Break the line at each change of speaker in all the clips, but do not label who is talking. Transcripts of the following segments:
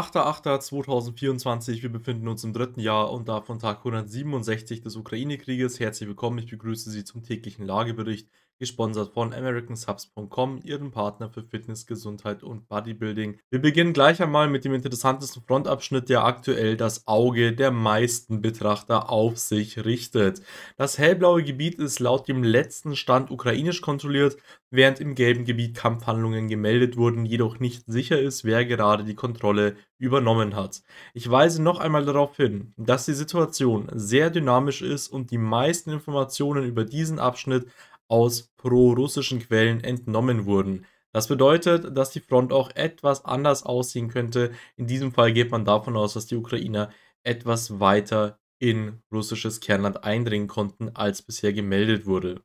8.8.2024, wir befinden uns im dritten Jahr und davon Tag 167 des Ukraine-Krieges. Herzlich willkommen, ich begrüße Sie zum täglichen Lagebericht gesponsert von AmericanSubs.com, ihrem Partner für Fitness, Gesundheit und Bodybuilding. Wir beginnen gleich einmal mit dem interessantesten Frontabschnitt, der aktuell das Auge der meisten Betrachter auf sich richtet. Das hellblaue Gebiet ist laut dem letzten Stand ukrainisch kontrolliert, während im gelben Gebiet Kampfhandlungen gemeldet wurden, jedoch nicht sicher ist, wer gerade die Kontrolle übernommen hat. Ich weise noch einmal darauf hin, dass die Situation sehr dynamisch ist und die meisten Informationen über diesen Abschnitt aus prorussischen Quellen entnommen wurden. Das bedeutet, dass die Front auch etwas anders aussehen könnte. In diesem Fall geht man davon aus, dass die Ukrainer etwas weiter in russisches Kernland eindringen konnten, als bisher gemeldet wurde.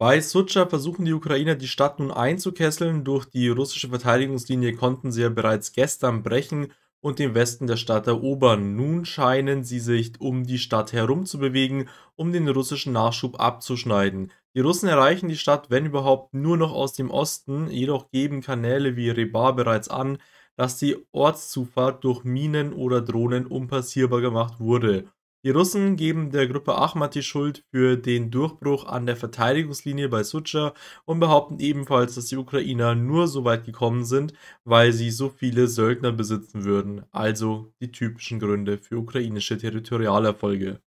Bei Sucha versuchen die Ukrainer die Stadt nun einzukesseln. Durch die russische Verteidigungslinie konnten sie ja bereits gestern brechen und den Westen der Stadt erobern. Nun scheinen sie sich um die Stadt herum zu bewegen, um den russischen Nachschub abzuschneiden. Die Russen erreichen die Stadt, wenn überhaupt, nur noch aus dem Osten, jedoch geben Kanäle wie Rebar bereits an, dass die Ortszufahrt durch Minen oder Drohnen unpassierbar gemacht wurde. Die Russen geben der Gruppe Ahmad die Schuld für den Durchbruch an der Verteidigungslinie bei Sucha und behaupten ebenfalls, dass die Ukrainer nur so weit gekommen sind, weil sie so viele Söldner besitzen würden, also die typischen Gründe für ukrainische Territorialerfolge.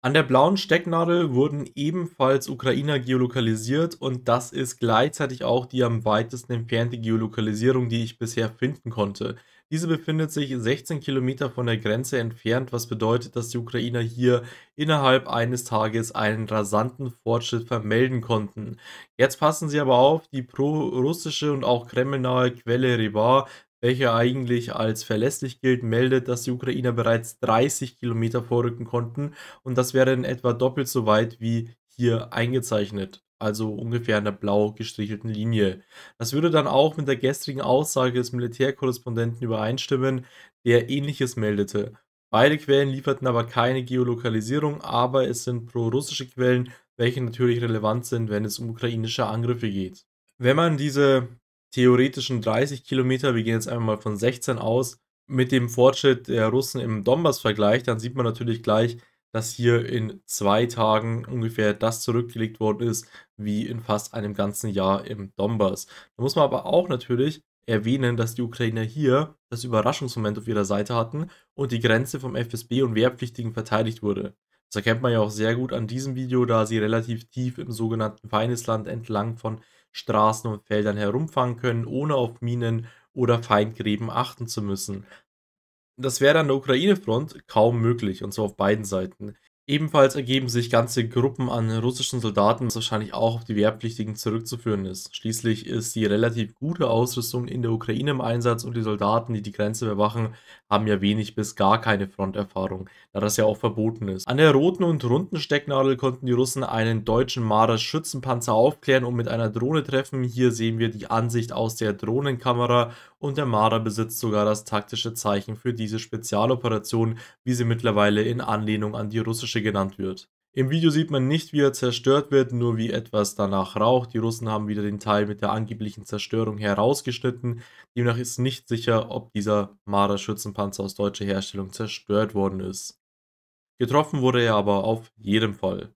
An der blauen Stecknadel wurden ebenfalls Ukrainer geolokalisiert und das ist gleichzeitig auch die am weitesten entfernte Geolokalisierung, die ich bisher finden konnte. Diese befindet sich 16 Kilometer von der Grenze entfernt, was bedeutet, dass die Ukrainer hier innerhalb eines Tages einen rasanten Fortschritt vermelden konnten. Jetzt passen sie aber auf, die pro-russische und auch kremlnahe Quelle Reba welcher eigentlich als verlässlich gilt, meldet, dass die Ukrainer bereits 30 Kilometer vorrücken konnten und das wäre in etwa doppelt so weit wie hier eingezeichnet, also ungefähr in der blau gestrichelten Linie. Das würde dann auch mit der gestrigen Aussage des Militärkorrespondenten übereinstimmen, der ähnliches meldete. Beide Quellen lieferten aber keine Geolokalisierung, aber es sind pro-russische Quellen, welche natürlich relevant sind, wenn es um ukrainische Angriffe geht. Wenn man diese theoretischen 30 Kilometer, wir gehen jetzt einfach mal von 16 aus, mit dem Fortschritt der Russen im Donbass vergleicht, dann sieht man natürlich gleich, dass hier in zwei Tagen ungefähr das zurückgelegt worden ist, wie in fast einem ganzen Jahr im Donbass. Da muss man aber auch natürlich erwähnen, dass die Ukrainer hier das Überraschungsmoment auf ihrer Seite hatten und die Grenze vom FSB und Wehrpflichtigen verteidigt wurde. Das erkennt man ja auch sehr gut an diesem Video, da sie relativ tief im sogenannten Feindesland entlang von Straßen und Feldern herumfahren können, ohne auf Minen oder Feindgräben achten zu müssen. Das wäre an der Ukraine-Front kaum möglich, und zwar auf beiden Seiten. Ebenfalls ergeben sich ganze Gruppen an russischen Soldaten, was wahrscheinlich auch auf die Wehrpflichtigen zurückzuführen ist. Schließlich ist die relativ gute Ausrüstung in der Ukraine im Einsatz und die Soldaten, die die Grenze überwachen, haben ja wenig bis gar keine Fronterfahrung, da das ja auch verboten ist. An der roten und runden Stecknadel konnten die Russen einen deutschen Marder Schützenpanzer aufklären und mit einer Drohne treffen. Hier sehen wir die Ansicht aus der Drohnenkamera und der Marder besitzt sogar das taktische Zeichen für diese Spezialoperation, wie sie mittlerweile in Anlehnung an die russische genannt wird. Im Video sieht man nicht, wie er zerstört wird, nur wie etwas danach raucht. Die Russen haben wieder den Teil mit der angeblichen Zerstörung herausgeschnitten. Demnach ist nicht sicher, ob dieser Marder-Schützenpanzer aus deutscher Herstellung zerstört worden ist. Getroffen wurde er aber auf jeden Fall.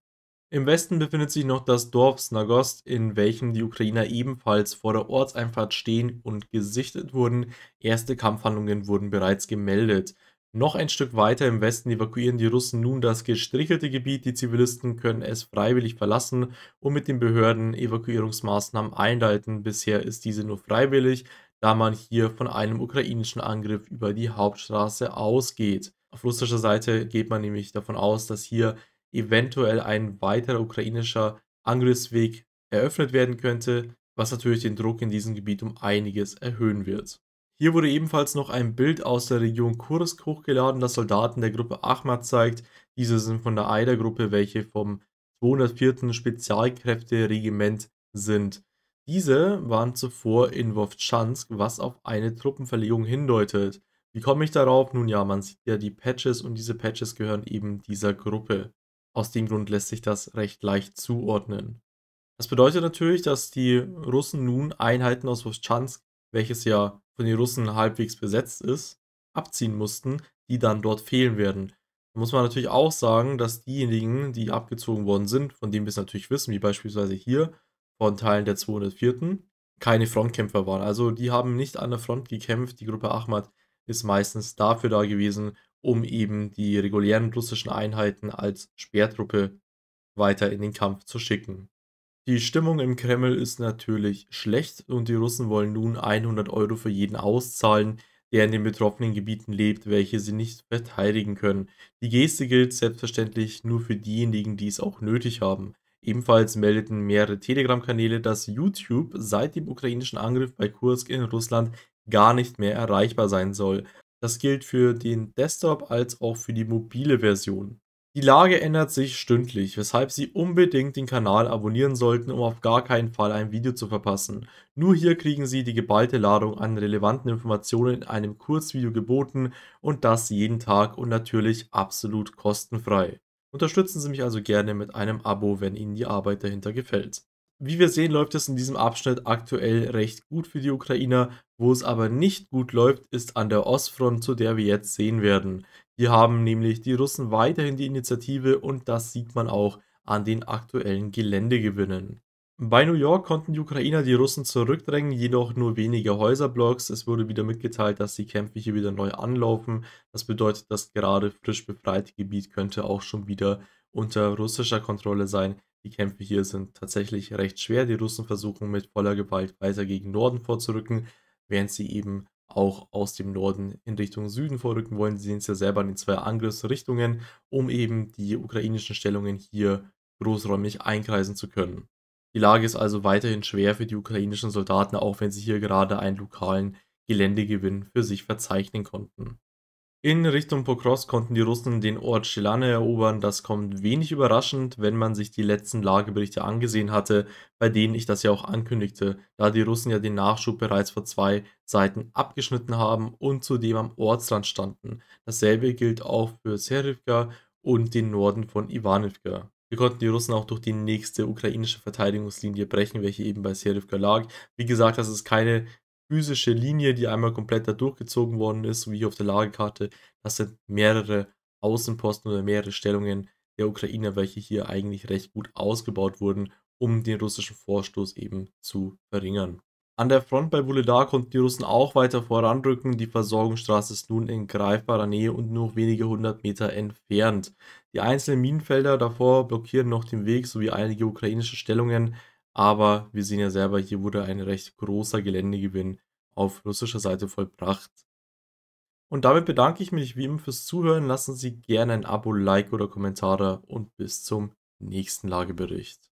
Im Westen befindet sich noch das Dorf Snagost, in welchem die Ukrainer ebenfalls vor der Ortseinfahrt stehen und gesichtet wurden. Erste Kampfhandlungen wurden bereits gemeldet. Noch ein Stück weiter im Westen evakuieren die Russen nun das gestrichelte Gebiet. Die Zivilisten können es freiwillig verlassen und mit den Behörden Evakuierungsmaßnahmen einleiten. Bisher ist diese nur freiwillig, da man hier von einem ukrainischen Angriff über die Hauptstraße ausgeht. Auf russischer Seite geht man nämlich davon aus, dass hier eventuell ein weiterer ukrainischer Angriffsweg eröffnet werden könnte, was natürlich den Druck in diesem Gebiet um einiges erhöhen wird. Hier wurde ebenfalls noch ein Bild aus der Region Kursk hochgeladen, das Soldaten der Gruppe Ahmad zeigt. Diese sind von der AIDA-Gruppe, welche vom 204. Spezialkräfteregiment sind. Diese waren zuvor in Wovchansk, was auf eine Truppenverlegung hindeutet. Wie komme ich darauf? Nun ja, man sieht ja die Patches und diese Patches gehören eben dieser Gruppe. Aus dem Grund lässt sich das recht leicht zuordnen. Das bedeutet natürlich, dass die Russen nun Einheiten aus Wuschansk, welches ja von den Russen halbwegs besetzt ist, abziehen mussten, die dann dort fehlen werden. Da muss man natürlich auch sagen, dass diejenigen, die abgezogen worden sind, von denen wir es natürlich wissen, wie beispielsweise hier von Teilen der 204., keine Frontkämpfer waren. Also die haben nicht an der Front gekämpft. Die Gruppe Ahmad ist meistens dafür da gewesen, um eben die regulären russischen Einheiten als Speertruppe weiter in den Kampf zu schicken. Die Stimmung im Kreml ist natürlich schlecht und die Russen wollen nun 100 Euro für jeden auszahlen, der in den betroffenen Gebieten lebt, welche sie nicht verteidigen können. Die Geste gilt selbstverständlich nur für diejenigen, die es auch nötig haben. Ebenfalls meldeten mehrere Telegram-Kanäle, dass YouTube seit dem ukrainischen Angriff bei Kursk in Russland gar nicht mehr erreichbar sein soll das gilt für den Desktop als auch für die mobile Version. Die Lage ändert sich stündlich, weshalb Sie unbedingt den Kanal abonnieren sollten, um auf gar keinen Fall ein Video zu verpassen. Nur hier kriegen Sie die geballte Ladung an relevanten Informationen in einem Kurzvideo geboten und das jeden Tag und natürlich absolut kostenfrei. Unterstützen Sie mich also gerne mit einem Abo, wenn Ihnen die Arbeit dahinter gefällt. Wie wir sehen, läuft es in diesem Abschnitt aktuell recht gut für die Ukrainer. Wo es aber nicht gut läuft, ist an der Ostfront, zu der wir jetzt sehen werden. Hier haben nämlich die Russen weiterhin die Initiative und das sieht man auch an den aktuellen Geländegewinnen. Bei New York konnten die Ukrainer die Russen zurückdrängen, jedoch nur wenige Häuserblocks. Es wurde wieder mitgeteilt, dass die Kämpfe hier wieder neu anlaufen. Das bedeutet, das gerade frisch befreite Gebiet könnte auch schon wieder unter russischer Kontrolle sein. Die Kämpfe hier sind tatsächlich recht schwer. Die Russen versuchen mit voller Gewalt weiter gegen Norden vorzurücken, während sie eben auch aus dem Norden in Richtung Süden vorrücken wollen. Sie sehen es ja selber in den zwei Angriffsrichtungen, um eben die ukrainischen Stellungen hier großräumig einkreisen zu können. Die Lage ist also weiterhin schwer für die ukrainischen Soldaten, auch wenn sie hier gerade einen lokalen Geländegewinn für sich verzeichnen konnten. In Richtung Pokrovsk konnten die Russen den Ort Schelane erobern. Das kommt wenig überraschend, wenn man sich die letzten Lageberichte angesehen hatte, bei denen ich das ja auch ankündigte, da die Russen ja den Nachschub bereits vor zwei Seiten abgeschnitten haben und zudem am Ortsrand standen. Dasselbe gilt auch für Serivka und den Norden von Iwanivka. Wir konnten die Russen auch durch die nächste ukrainische Verteidigungslinie brechen, welche eben bei Serivka lag. Wie gesagt, das ist keine physische Linie, die einmal komplett da durchgezogen worden ist, wie auf der Lagekarte. Das sind mehrere Außenposten oder mehrere Stellungen der Ukrainer, welche hier eigentlich recht gut ausgebaut wurden, um den russischen Vorstoß eben zu verringern. An der Front bei Vuledar konnten die Russen auch weiter voranrücken. Die Versorgungsstraße ist nun in greifbarer Nähe und nur wenige hundert Meter entfernt. Die einzelnen Minenfelder davor blockieren noch den Weg sowie einige ukrainische Stellungen. Aber wir sehen ja selber, hier wurde ein recht großer Geländegewinn auf russischer Seite vollbracht. Und damit bedanke ich mich wie immer fürs Zuhören. Lassen Sie gerne ein Abo, Like oder Kommentare und bis zum nächsten Lagebericht.